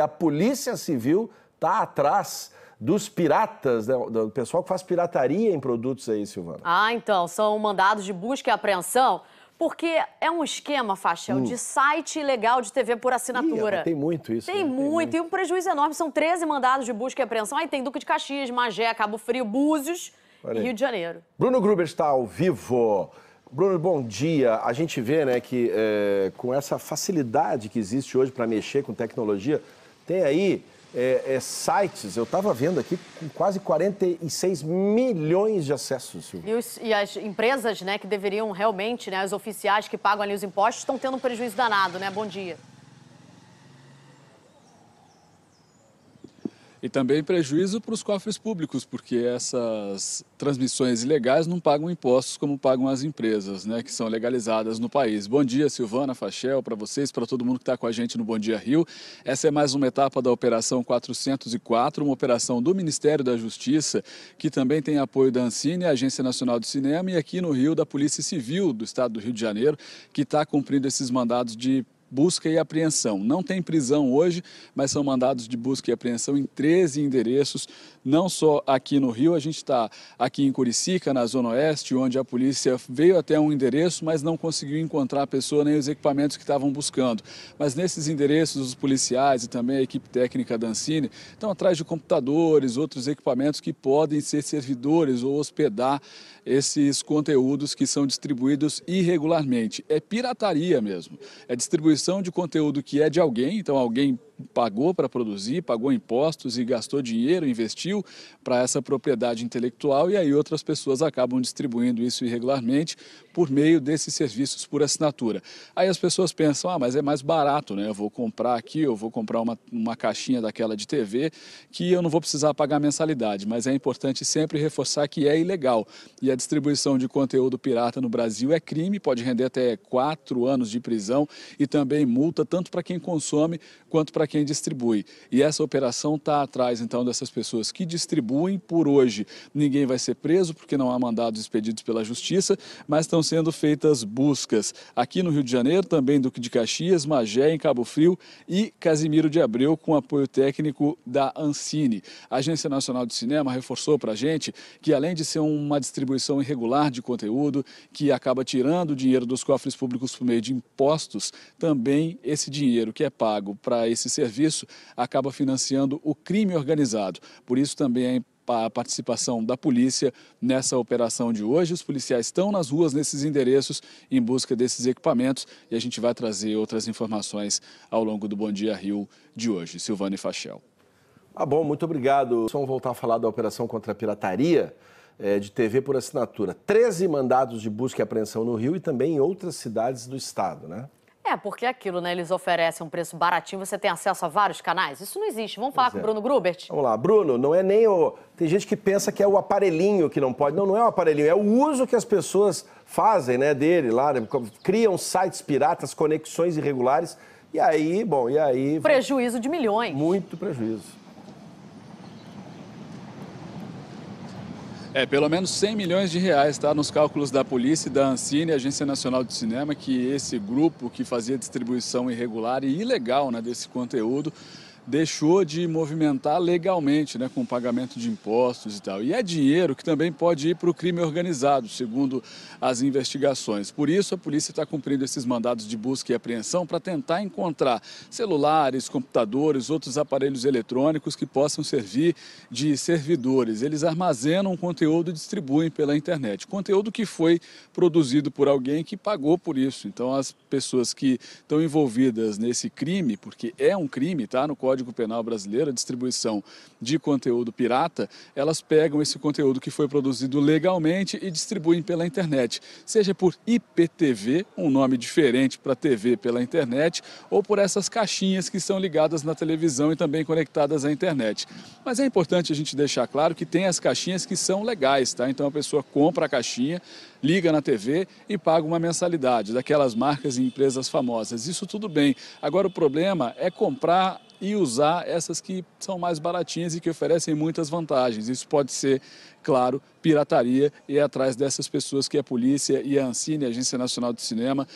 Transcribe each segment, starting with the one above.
a Polícia Civil está atrás dos piratas, né? do pessoal que faz pirataria em produtos aí, Silvana. Ah, então, são mandados de busca e apreensão, porque é um esquema, Faxel, hum. de site ilegal de TV por assinatura. Ih, tem muito isso. Tem, né? muito, tem muito, e um prejuízo enorme. São 13 mandados de busca e apreensão. Aí tem Duque de Caxias, Magé, Cabo Frio, Búzios e Rio de Janeiro. Bruno Gruber está ao vivo. Bruno, bom dia. A gente vê né, que é, com essa facilidade que existe hoje para mexer com tecnologia, tem aí é, é, sites, eu estava vendo aqui, com quase 46 milhões de acessos. Silvio. E, os, e as empresas né, que deveriam realmente, né, as oficiais que pagam ali os impostos, estão tendo um prejuízo danado, né? Bom dia. e também prejuízo para os cofres públicos, porque essas transmissões ilegais não pagam impostos como pagam as empresas, né, que são legalizadas no país. Bom dia, Silvana, Fachel, para vocês, para todo mundo que está com a gente no Bom Dia Rio. Essa é mais uma etapa da Operação 404, uma operação do Ministério da Justiça, que também tem apoio da Ancine, a Agência Nacional do Cinema, e aqui no Rio, da Polícia Civil do Estado do Rio de Janeiro, que está cumprindo esses mandados de busca e apreensão. Não tem prisão hoje, mas são mandados de busca e apreensão em 13 endereços, não só aqui no Rio, a gente está aqui em Curicica, na Zona Oeste, onde a polícia veio até um endereço, mas não conseguiu encontrar a pessoa nem os equipamentos que estavam buscando. Mas nesses endereços, os policiais e também a equipe técnica da Ancine estão atrás de computadores, outros equipamentos que podem ser servidores ou hospedar esses conteúdos que são distribuídos irregularmente. É pirataria mesmo, é distribuição distribuição de conteúdo que é de alguém, então alguém pagou para produzir, pagou impostos e gastou dinheiro, investiu para essa propriedade intelectual e aí outras pessoas acabam distribuindo isso irregularmente por meio desses serviços por assinatura. Aí as pessoas pensam, ah, mas é mais barato, né? Eu vou comprar aqui, eu vou comprar uma, uma caixinha daquela de TV que eu não vou precisar pagar mensalidade, mas é importante sempre reforçar que é ilegal e a distribuição de conteúdo pirata no Brasil é crime, pode render até quatro anos de prisão e também multa tanto para quem consome quanto para quem distribui. E essa operação está atrás, então, dessas pessoas que distribuem. Por hoje, ninguém vai ser preso, porque não há mandados expedidos pela Justiça, mas estão sendo feitas buscas aqui no Rio de Janeiro, também Duque de Caxias, Magé, em Cabo Frio e Casimiro de Abreu, com apoio técnico da Ancine. A Agência Nacional de Cinema reforçou para a gente que, além de ser uma distribuição irregular de conteúdo, que acaba tirando o dinheiro dos cofres públicos por meio de impostos, também esse dinheiro que é pago para esses serviço acaba financiando o crime organizado. Por isso também a participação da polícia nessa operação de hoje. Os policiais estão nas ruas, nesses endereços, em busca desses equipamentos e a gente vai trazer outras informações ao longo do Bom Dia Rio de hoje. Silvane Fachel. Ah, bom, muito obrigado. Vamos voltar a falar da operação contra a pirataria é, de TV por assinatura. 13 mandados de busca e apreensão no Rio e também em outras cidades do estado, né? É, porque é aquilo, né? Eles oferecem um preço baratinho, você tem acesso a vários canais. Isso não existe. Vamos falar pois com o é. Bruno Grubert? Vamos lá. Bruno, não é nem o. Tem gente que pensa que é o aparelhinho que não pode. Não, não é o aparelhinho, é o uso que as pessoas fazem, né, dele lá. Né? Criam sites piratas, conexões irregulares. E aí, bom, e aí. Prejuízo de milhões. Muito prejuízo. É, pelo menos 100 milhões de reais está nos cálculos da polícia e da Ancine, Agência Nacional de Cinema, que esse grupo que fazia distribuição irregular e ilegal né, desse conteúdo deixou de movimentar legalmente, né, com o pagamento de impostos e tal. E é dinheiro que também pode ir para o crime organizado, segundo as investigações. Por isso, a polícia está cumprindo esses mandados de busca e apreensão para tentar encontrar celulares, computadores, outros aparelhos eletrônicos que possam servir de servidores. Eles armazenam conteúdo e distribuem pela internet. Conteúdo que foi produzido por alguém que pagou por isso. Então, as pessoas que estão envolvidas nesse crime, porque é um crime, tá? No código Código Penal Brasileiro, a distribuição de conteúdo pirata, elas pegam esse conteúdo que foi produzido legalmente e distribuem pela internet, seja por IPTV, um nome diferente para TV pela internet, ou por essas caixinhas que são ligadas na televisão e também conectadas à internet. Mas é importante a gente deixar claro que tem as caixinhas que são legais, tá? Então a pessoa compra a caixinha, liga na TV e paga uma mensalidade daquelas marcas e empresas famosas. Isso tudo bem. Agora o problema é comprar e usar essas que são mais baratinhas e que oferecem muitas vantagens. Isso pode ser, claro, pirataria e é atrás dessas pessoas que a polícia e a Ancine, a Agência Nacional de Cinema,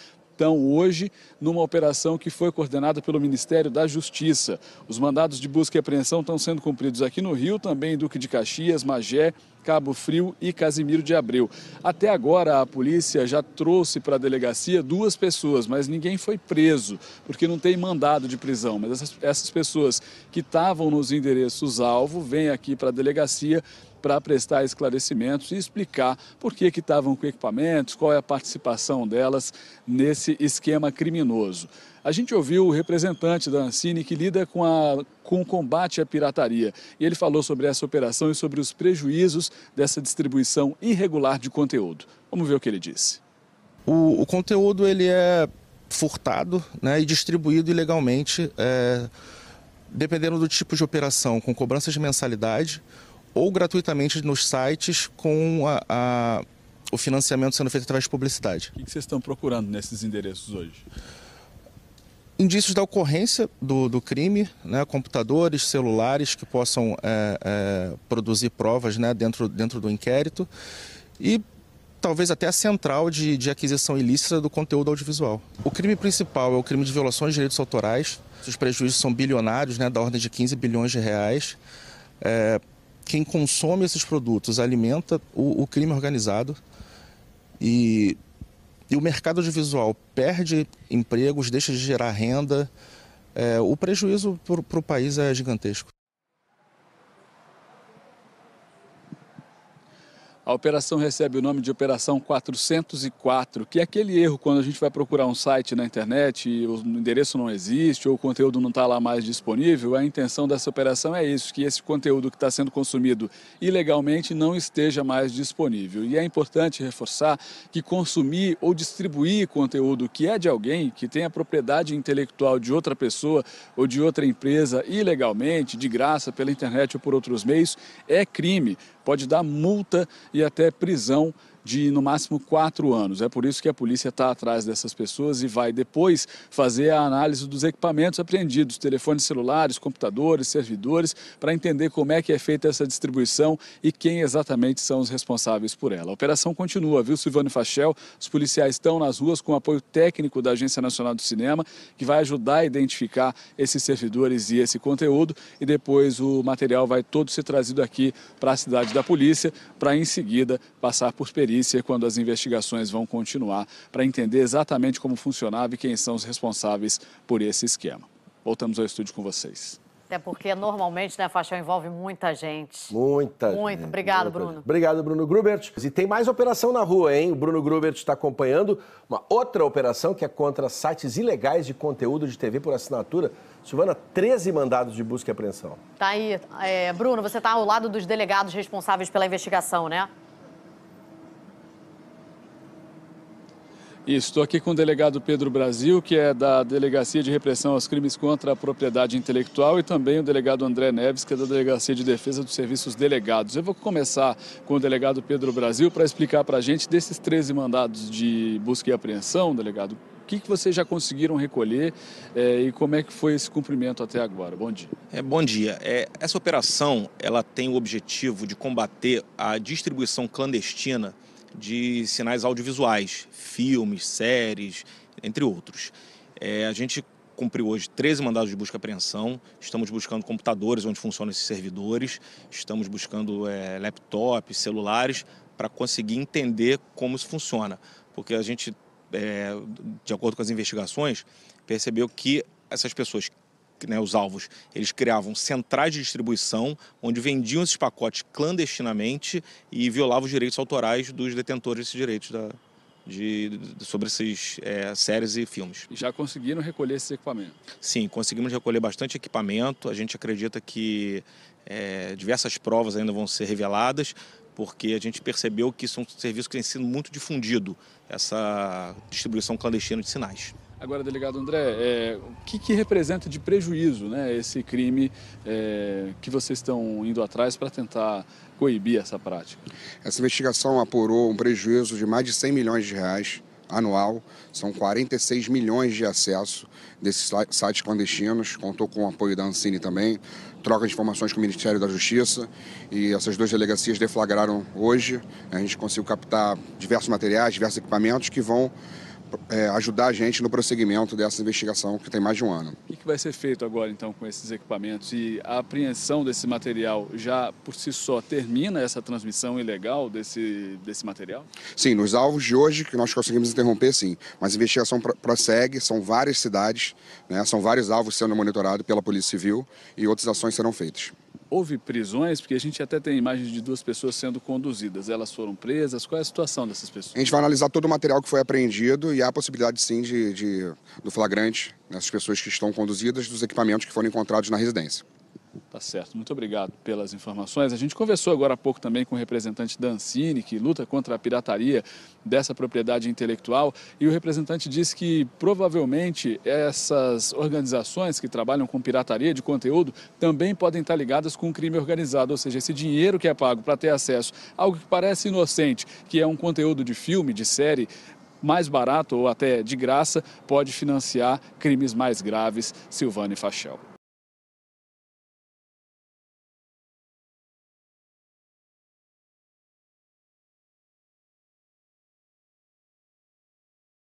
então hoje numa operação que foi coordenada pelo Ministério da Justiça. Os mandados de busca e apreensão estão sendo cumpridos aqui no Rio, também em Duque de Caxias, Magé, Cabo Frio e Casimiro de Abreu. Até agora, a polícia já trouxe para a delegacia duas pessoas, mas ninguém foi preso, porque não tem mandado de prisão. Mas essas, essas pessoas que estavam nos endereços alvo vêm aqui para a delegacia para prestar esclarecimentos e explicar por que estavam com equipamentos, qual é a participação delas nesse esquema criminoso. A gente ouviu o representante da Ancine que lida com, a, com o combate à pirataria e ele falou sobre essa operação e sobre os prejuízos dessa distribuição irregular de conteúdo. Vamos ver o que ele disse. O, o conteúdo ele é furtado né, e distribuído ilegalmente, é, dependendo do tipo de operação, com cobranças de mensalidade ou gratuitamente nos sites com a, a, o financiamento sendo feito através de publicidade. O que vocês estão procurando nesses endereços hoje? Indícios da ocorrência do, do crime, né? computadores, celulares que possam é, é, produzir provas né? dentro, dentro do inquérito e talvez até a central de, de aquisição ilícita do conteúdo audiovisual. O crime principal é o crime de violações de direitos autorais, os prejuízos são bilionários, né? da ordem de 15 bilhões de reais. É, quem consome esses produtos alimenta o, o crime organizado e, e, o mercado audiovisual perde empregos, deixa de gerar renda. É, o prejuízo para o país é gigantesco. A operação recebe o nome de Operação 404, que é aquele erro quando a gente vai procurar um site na internet e o endereço não existe ou o conteúdo não está lá mais disponível. A intenção dessa operação é isso, que esse conteúdo que está sendo consumido ilegalmente não esteja mais disponível. E é importante reforçar que consumir ou distribuir conteúdo que é de alguém, que tem a propriedade intelectual de outra pessoa ou de outra empresa ilegalmente, de graça, pela internet ou por outros meios, é crime pode dar multa e até prisão de no máximo quatro anos. É por isso que a polícia está atrás dessas pessoas e vai depois fazer a análise dos equipamentos apreendidos, telefones celulares, computadores, servidores, para entender como é que é feita essa distribuição e quem exatamente são os responsáveis por ela. A operação continua, viu, Silvano Fachel? Os policiais estão nas ruas com apoio técnico da Agência Nacional do Cinema, que vai ajudar a identificar esses servidores e esse conteúdo, e depois o material vai todo ser trazido aqui para a cidade da polícia, para em seguida passar por perícia perícia quando as investigações vão continuar para entender exatamente como funcionava e quem são os responsáveis por esse esquema. Voltamos ao estúdio com vocês. Até porque normalmente, né, Faixão, envolve muita gente. Muita. Muito. Gente, Obrigado, Bruno. Obrigado, Bruno Grubert. E tem mais operação na rua, hein? O Bruno Grubert está acompanhando uma outra operação que é contra sites ilegais de conteúdo de TV por assinatura. Silvana, 13 mandados de busca e apreensão. Tá aí. É, Bruno, você está ao lado dos delegados responsáveis pela investigação, né? estou aqui com o delegado Pedro Brasil, que é da Delegacia de Repressão aos Crimes contra a Propriedade Intelectual, e também o delegado André Neves, que é da Delegacia de Defesa dos Serviços Delegados. Eu vou começar com o delegado Pedro Brasil para explicar para a gente desses 13 mandados de busca e apreensão, delegado, o que, que vocês já conseguiram recolher é, e como é que foi esse cumprimento até agora? Bom dia. É, bom dia. É, essa operação ela tem o objetivo de combater a distribuição clandestina de sinais audiovisuais, filmes, séries, entre outros. É, a gente cumpriu hoje 13 mandados de busca e apreensão, estamos buscando computadores onde funcionam esses servidores, estamos buscando é, laptops, celulares, para conseguir entender como isso funciona. Porque a gente, é, de acordo com as investigações, percebeu que essas pessoas né, os alvos, eles criavam centrais de distribuição onde vendiam esses pacotes clandestinamente e violavam os direitos autorais dos detentores desses direitos da, de, de, sobre essas é, séries e filmes. E já conseguiram recolher esse equipamento? Sim, conseguimos recolher bastante equipamento. A gente acredita que é, diversas provas ainda vão ser reveladas, porque a gente percebeu que isso é um serviço que tem sido muito difundido, essa distribuição clandestina de sinais. Agora, delegado André, é, o que, que, representa de prejuízo né, esse crime é, que vocês estão indo atrás para tentar coibir essa prática? Essa investigação apurou um prejuízo de mais de 100 milhões de reais anual, são 46 milhões de acesso desses sites clandestinos, contou com o apoio da Ancine também, troca de informações com o Ministério da Justiça e essas duas delegacias deflagraram hoje, a gente conseguiu captar diversos materiais, diversos equipamentos que vão é, ajudar a gente no prosseguimento dessa investigação que tem mais de um ano. O que vai ser feito agora então com esses equipamentos? E a apreensão desse material já por si só termina essa transmissão ilegal desse, desse material? Sim, nos alvos de hoje que nós conseguimos interromper, sim. Mas a investigação pr prossegue, são várias cidades, né, são vários alvos sendo monitorados pela Polícia Civil e outras ações serão feitas houve prisões? Porque a gente até tem imagens de duas pessoas sendo conduzidas. Elas foram presas. Qual é a situação dessas pessoas? A gente vai analisar todo o material que foi apreendido e há a possibilidade, sim, de, de do flagrante dessas né, pessoas que estão conduzidas dos equipamentos que foram encontrados na residência. Tá certo, muito obrigado pelas informações. A gente conversou agora há pouco também com o representante da Ancine, que luta contra a pirataria dessa propriedade intelectual, e o representante disse que provavelmente essas organizações que trabalham com pirataria de conteúdo também podem estar ligadas com o crime organizado, ou seja, esse dinheiro que é pago para ter acesso a algo que parece inocente, que é um conteúdo de filme, de série, mais barato ou até de graça, pode financiar crimes mais graves, Silvane Fachel.